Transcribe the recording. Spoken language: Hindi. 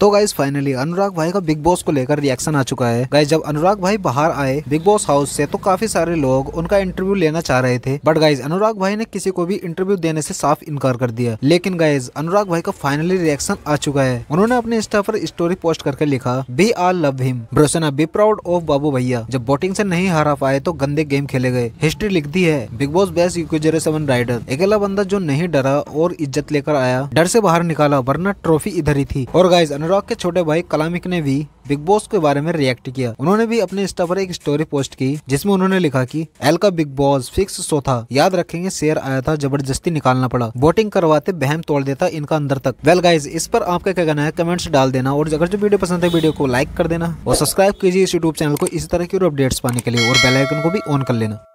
तो गाइज फाइनली अनुराग भाई का बिग बॉस को लेकर रिएक्शन आ चुका है गाइज जब अनुराग भाई बाहर आए बिग बॉस हाउस से तो काफी सारे लोग उनका इंटरव्यू लेना चाह रहे थे बट गाइज अनुराग भाई ने किसी को भी इंटरव्यू देने से साफ इनकार कर दिया लेकिन गाइज अनुराग भाई का फाइनली रिएक्शन आ चुका है उन्होंने अपने इंस्टा पर स्टोरी पोस्ट करके लिखा बी आर लव हिम ब्रोसेना बी प्राउड ऑफ बाबू भैया जब बोटिंग से नहीं हरा पाए तो गंदे गेम खेले गए हिस्ट्री लिख दी है Bigg Boss best seven rider अकेला बंदा जो नहीं डरा और इज्जत लेकर आया डर से बाहर निकाला वरना ट्रॉफी इधर ही थी और गाइज अनुराग अनुराग के छोटे भाई कलामिक ने भी बिग बॉस के बारे में रिएक्ट किया उन्होंने भी अपने इंस्टा पर एक स्टोरी पोस्ट की जिसमें उन्होंने लिखा कि एल का बिग बॉस फिक्स सो था याद रखेंगे शेयर आया था जबरदस्ती निकालना पड़ा वोटिंग करवाते बहम तोड़ देता इनका अंदर तक वेल well गाइज इस पर आपका क्या कहना है कमेंट्स डाल देना और अगर जो वीडियो पसंद है वीडियो को लाइक कर देना और सब्सक्राइब कीजिए इस यूट्यूब चैनल को इसी तरह की और अपडेट्स पाने के लिए और बेलाइकन को भी ऑन कर लेना